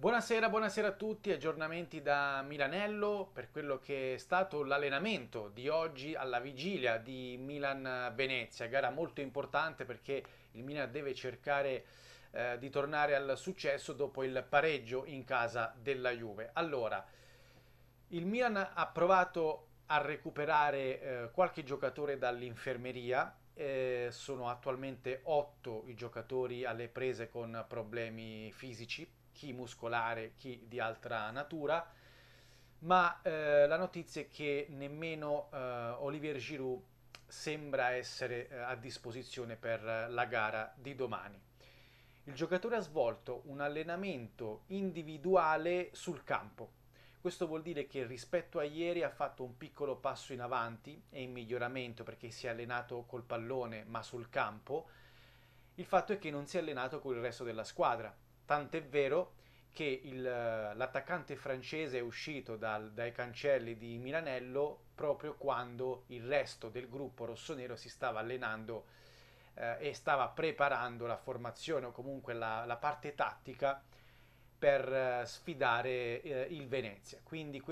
Buonasera, buonasera a tutti, aggiornamenti da Milanello per quello che è stato l'allenamento di oggi alla vigilia di Milan-Venezia, gara molto importante perché il Milan deve cercare eh, di tornare al successo dopo il pareggio in casa della Juve. Allora, il Milan ha provato a recuperare eh, qualche giocatore dall'infermeria, eh, sono attualmente 8 i giocatori alle prese con problemi fisici chi muscolare, chi di altra natura, ma eh, la notizia è che nemmeno eh, Olivier Giroud sembra essere eh, a disposizione per la gara di domani. Il giocatore ha svolto un allenamento individuale sul campo. Questo vuol dire che rispetto a ieri ha fatto un piccolo passo in avanti e in miglioramento perché si è allenato col pallone ma sul campo. Il fatto è che non si è allenato con il resto della squadra tant'è vero che il, l'attaccante francese è uscito dal, dai cancelli di Milanello proprio quando il resto del gruppo rossonero si stava allenando eh, e stava preparando la formazione o comunque la, la parte tattica per eh, sfidare eh, il Venezia. Quindi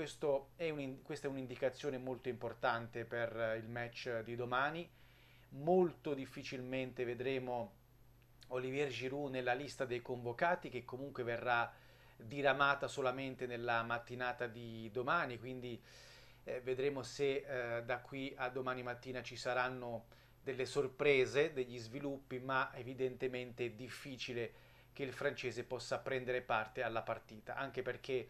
è un, questa è un'indicazione molto importante per eh, il match di domani. Molto difficilmente vedremo Olivier Giroud nella lista dei convocati che comunque verrà diramata solamente nella mattinata di domani, quindi eh, vedremo se eh, da qui a domani mattina ci saranno delle sorprese, degli sviluppi, ma evidentemente è difficile che il francese possa prendere parte alla partita, anche perché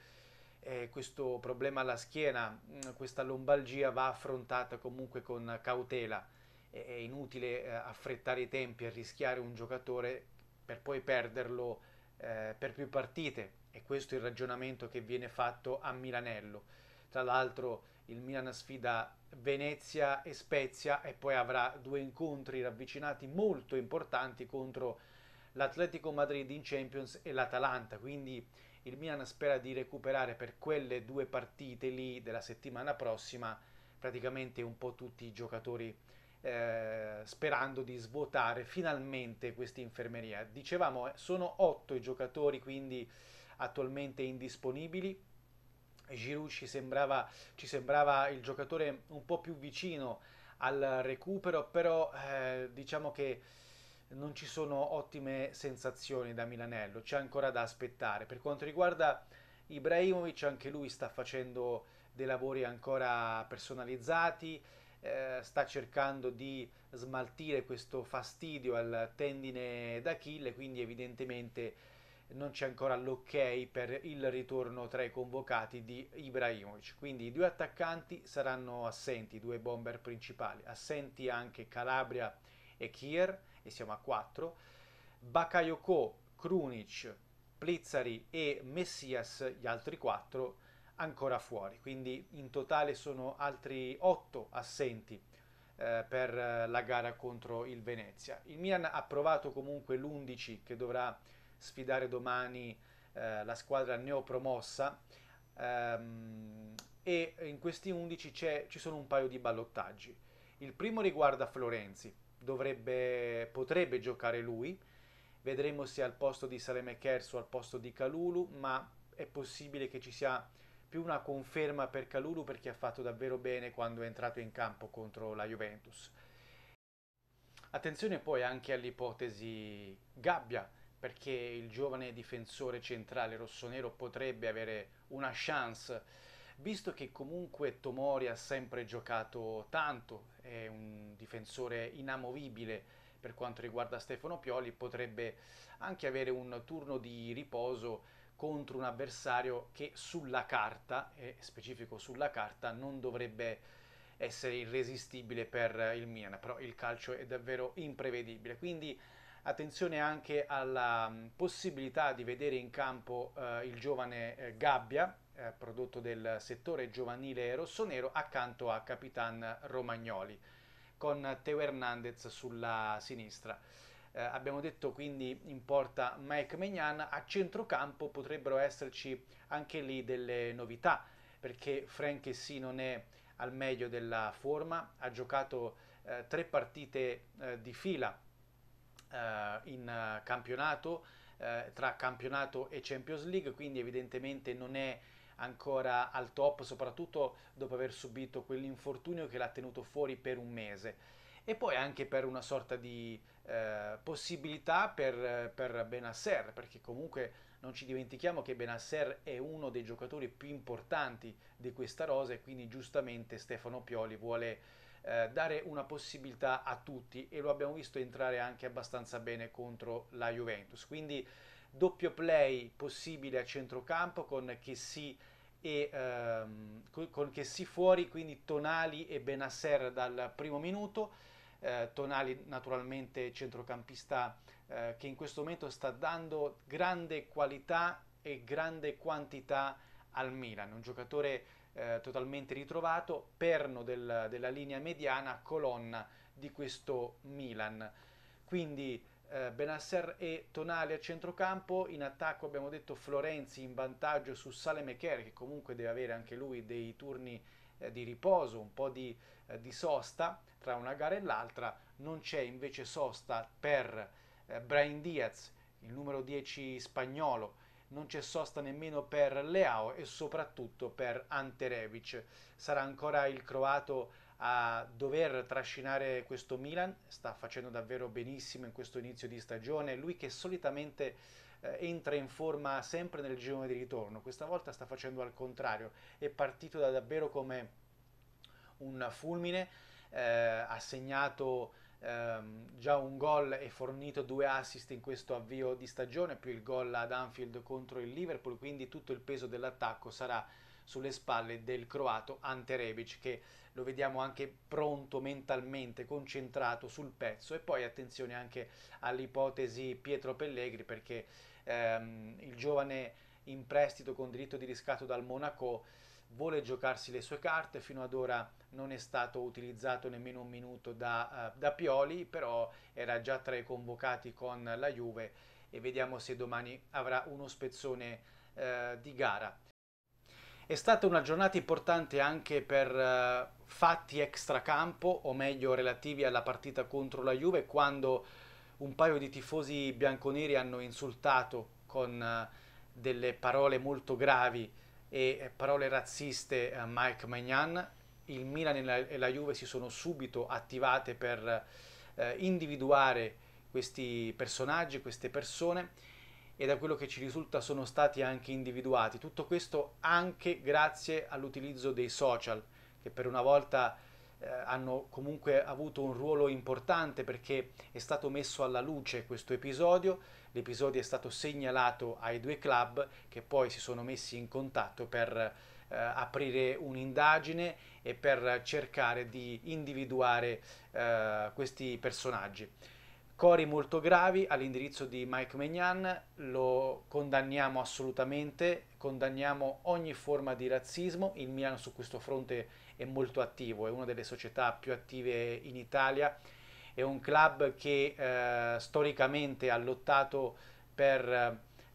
eh, questo problema alla schiena, mm, questa lombalgia va affrontata comunque con cautela è inutile eh, affrettare i tempi e rischiare un giocatore per poi perderlo eh, per più partite e questo è il ragionamento che viene fatto a Milanello. Tra l'altro il Milan sfida Venezia e Spezia e poi avrà due incontri ravvicinati molto importanti contro l'Atletico Madrid in Champions e l'Atalanta, quindi il Milan spera di recuperare per quelle due partite lì della settimana prossima praticamente un po' tutti i giocatori eh, sperando di svuotare finalmente questa infermeria. Dicevamo, eh, sono otto i giocatori quindi attualmente indisponibili. Giroud ci sembrava, ci sembrava il giocatore un po' più vicino al recupero, però eh, diciamo che non ci sono ottime sensazioni da Milanello, c'è ancora da aspettare. Per quanto riguarda Ibrahimovic, anche lui sta facendo dei lavori ancora personalizzati, eh, sta cercando di smaltire questo fastidio al tendine d'Achille, quindi evidentemente non c'è ancora l'ok per il ritorno tra i convocati di Ibrahimovic. Quindi i due attaccanti saranno assenti, i due bomber principali, assenti anche Calabria e Kier, e siamo a 4. Bakayoko, Krunic, Plizzari e Messias, gli altri 4 ancora fuori, quindi in totale sono altri 8 assenti eh, per eh, la gara contro il Venezia. Il Milan ha provato comunque l'11 che dovrà sfidare domani eh, la squadra neopromossa ehm, e in questi 11 ci sono un paio di ballottaggi. Il primo riguarda Florenzi, dovrebbe, potrebbe giocare lui, vedremo se al posto di Salem Kersu o al posto di Calulu, ma è possibile che ci sia più una conferma per Calulu perché ha fatto davvero bene quando è entrato in campo contro la Juventus. Attenzione poi anche all'ipotesi Gabbia, perché il giovane difensore centrale rossonero potrebbe avere una chance, visto che comunque Tomori ha sempre giocato tanto, è un difensore inamovibile per quanto riguarda Stefano Pioli, potrebbe anche avere un turno di riposo contro un avversario che sulla carta, e specifico sulla carta, non dovrebbe essere irresistibile per il Milan, però il calcio è davvero imprevedibile, quindi attenzione anche alla possibilità di vedere in campo eh, il giovane eh, Gabbia, eh, prodotto del settore giovanile rossonero, accanto a Capitan Romagnoli, con Teo Hernandez sulla sinistra eh, abbiamo detto quindi in porta Mike Megnan, a centrocampo potrebbero esserci anche lì delle novità, perché Frank sì non è al meglio della forma, ha giocato eh, tre partite eh, di fila eh, in campionato, eh, tra campionato e Champions League, quindi evidentemente non è ancora al top, soprattutto dopo aver subito quell'infortunio che l'ha tenuto fuori per un mese e poi anche per una sorta di eh, possibilità per, per Benasser, perché comunque non ci dimentichiamo che Benasser è uno dei giocatori più importanti di questa rosa e quindi giustamente Stefano Pioli vuole eh, dare una possibilità a tutti e lo abbiamo visto entrare anche abbastanza bene contro la Juventus. Quindi doppio play possibile a centrocampo con Chessy e ehm, con Chessy fuori, quindi Tonali e Benasser dal primo minuto eh, Tonali naturalmente centrocampista eh, che in questo momento sta dando grande qualità e grande quantità al Milan, un giocatore eh, totalmente ritrovato, perno del, della linea mediana, colonna di questo Milan. Quindi eh, Benasser e Tonali a centrocampo, in attacco abbiamo detto Florenzi in vantaggio su Sale Mecher che comunque deve avere anche lui dei turni eh, di riposo, un po' di, eh, di sosta, tra una gara e l'altra, non c'è invece sosta per eh, Brian Diaz, il numero 10 spagnolo, non c'è sosta nemmeno per Leao e soprattutto per Anterevic. Sarà ancora il croato a dover trascinare questo Milan, sta facendo davvero benissimo in questo inizio di stagione, lui che solitamente eh, entra in forma sempre nel girone di ritorno, questa volta sta facendo al contrario, è partito da davvero come un fulmine, eh, ha segnato ehm, già un gol e fornito due assist in questo avvio di stagione, più il gol ad Anfield contro il Liverpool, quindi tutto il peso dell'attacco sarà sulle spalle del croato Ante Rebic che lo vediamo anche pronto mentalmente, concentrato sul pezzo e poi attenzione anche all'ipotesi Pietro Pellegri perché ehm, il giovane in prestito con diritto di riscatto dal Monaco vuole giocarsi le sue carte, fino ad ora non è stato utilizzato nemmeno un minuto da, uh, da Pioli, però era già tra i convocati con la Juve e vediamo se domani avrà uno spezzone uh, di gara. È stata una giornata importante anche per uh, fatti extracampo, o meglio relativi alla partita contro la Juve, quando un paio di tifosi bianconeri hanno insultato con delle parole molto gravi e eh, parole razziste a eh, Mike Magnan, il Milan e la, e la Juve si sono subito attivate per eh, individuare questi personaggi, queste persone e da quello che ci risulta sono stati anche individuati. Tutto questo anche grazie all'utilizzo dei social che per una volta eh, hanno comunque avuto un ruolo importante perché è stato messo alla luce questo episodio, l'episodio è stato segnalato ai due club che poi si sono messi in contatto per eh, aprire un'indagine e per cercare di individuare eh, questi personaggi cori molto gravi all'indirizzo di Mike Megnan, lo condanniamo assolutamente, condanniamo ogni forma di razzismo, il Milano su questo fronte è molto attivo, è una delle società più attive in Italia, è un club che eh, storicamente ha lottato per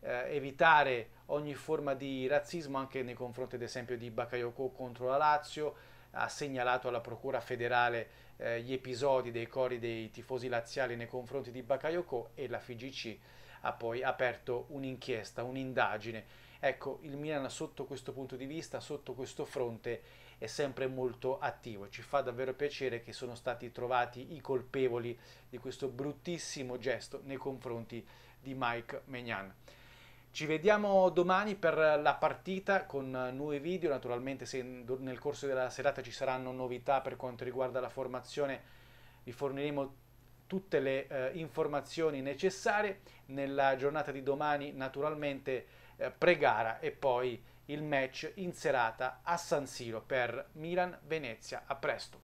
eh, evitare ogni forma di razzismo anche nei confronti ad esempio di Bakayoko contro la Lazio, ha segnalato alla Procura federale eh, gli episodi dei cori dei tifosi laziali nei confronti di Bakayoko e la FIGC ha poi aperto un'inchiesta, un'indagine. Ecco, il Milan sotto questo punto di vista, sotto questo fronte, è sempre molto attivo. Ci fa davvero piacere che sono stati trovati i colpevoli di questo bruttissimo gesto nei confronti di Mike Megnan. Ci vediamo domani per la partita con nuovi video, naturalmente se nel corso della serata ci saranno novità per quanto riguarda la formazione vi forniremo tutte le eh, informazioni necessarie. Nella giornata di domani naturalmente eh, pregara e poi il match in serata a San Siro per Milan-Venezia. A presto!